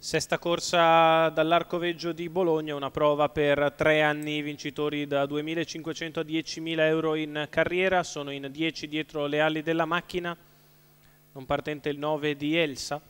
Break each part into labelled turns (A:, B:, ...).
A: Sesta corsa dall'Arcoveggio di Bologna, una prova per tre anni vincitori da 2.500 a 10.000 euro in carriera, sono in 10 dietro le ali della macchina, non partente il 9 di Elsa.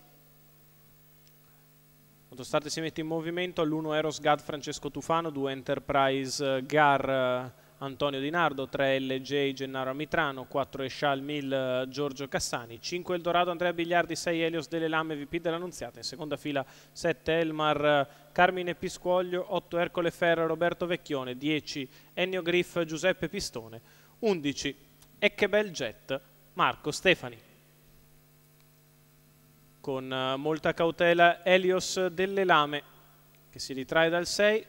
A: Autostrade si mette in movimento all'1 Eros Gad Francesco Tufano, 2 Enterprise Gar Antonio Di Nardo, 3 LJ Gennaro Mitrano, 4 Eschal Mil eh, Giorgio Cassani, 5 Eldorado Andrea Bigliardi, 6 Elios Delle Lame VP dell'Annunziata, in seconda fila 7 Elmar eh, Carmine Piscuoglio, 8 Ercole Ferra Roberto Vecchione, 10 Ennio Griff Giuseppe Pistone, 11 Echebel Jet Marco Stefani. Con eh, molta cautela Elios Delle Lame che si ritrae dal 6,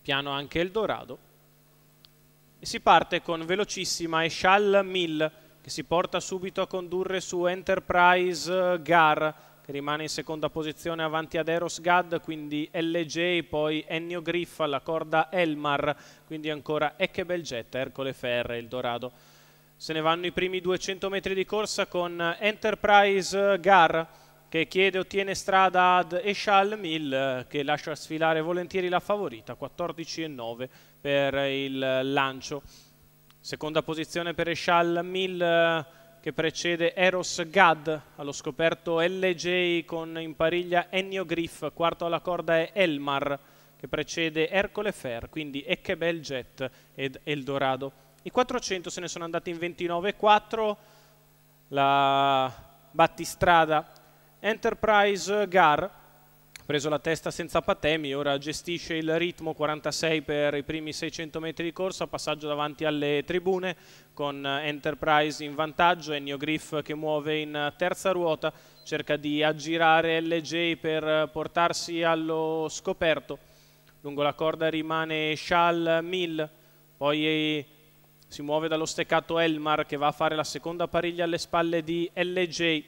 A: piano anche Eldorado e si parte con velocissima Eshal Mill che si porta subito a condurre su Enterprise eh, Gar che rimane in seconda posizione avanti ad Eros Gad, quindi LJ, poi Ennio Griffa, la corda Elmar, quindi ancora Echebelgetta, Ercole Ferre, e Eldorado. Se ne vanno i primi 200 metri di corsa con Enterprise eh, Gar, che chiede ottiene strada ad Eshal Mill che lascia sfilare volentieri la favorita 14,9 per il lancio. Seconda posizione per Eshal Mill che precede Eros Gad, allo scoperto LJ con in pariglia Ennio Griff, quarto alla corda è Elmar che precede Ercole Fer, quindi Echebel Jet ed Eldorado. I 400 se ne sono andati in 29,4, la battistrada Enterprise eh, Gar, preso la testa senza patemi, ora gestisce il ritmo 46 per i primi 600 metri di corsa, passaggio davanti alle tribune con eh, Enterprise in vantaggio, Ennio Griff che muove in eh, terza ruota, cerca di aggirare LJ per portarsi allo scoperto. Lungo la corda rimane Shal Mill, poi si muove dallo steccato Elmar che va a fare la seconda pariglia alle spalle di LJ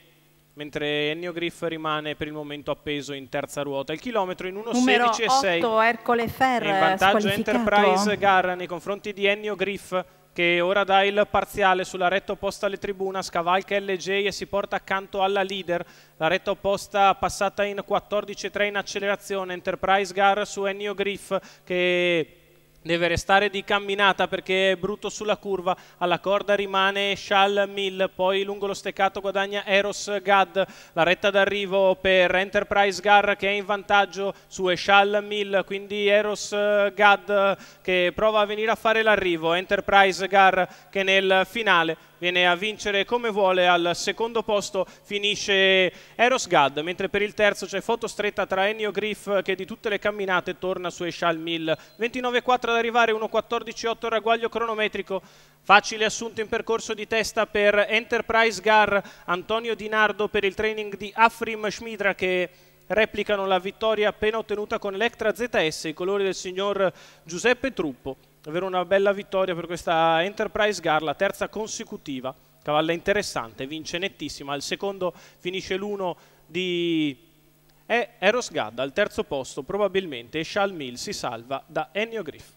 A: mentre Ennio Griff rimane per il momento appeso in terza ruota. Il chilometro in 1.16.6 Ercole Ferr in vantaggio Enterprise Garra nei confronti di Ennio Griff che ora dà il parziale sulla retta opposta alle tribuna, scavalca LJ e si porta accanto alla leader. La retta opposta passata in 14.3 in accelerazione, Enterprise Gar su Ennio Griff che deve restare di camminata perché è brutto sulla curva, alla corda rimane Shal Mill, poi lungo lo steccato guadagna Eros Gad, la retta d'arrivo per Enterprise Gar che è in vantaggio su Eshal Mill, quindi Eros Gad che prova a venire a fare l'arrivo, Enterprise Gar che nel finale viene a vincere come vuole al secondo posto finisce Eros Gad mentre per il terzo c'è foto stretta tra Ennio Griff che di tutte le camminate torna su Eshal Mill 29.4 ad arrivare 1.14.8 14 ragguaglio cronometrico facile assunto in percorso di testa per Enterprise Gar Antonio Di Nardo per il training di Afrim Schmidra che replicano la vittoria appena ottenuta con Electra ZS, i colori del signor Giuseppe Truppo davvero una bella vittoria per questa Enterprise Gar, la terza consecutiva, cavalla interessante, vince nettissima, al secondo finisce l'uno di eh, Eros Gadd, al terzo posto probabilmente Shal Mill si salva da Ennio Griff.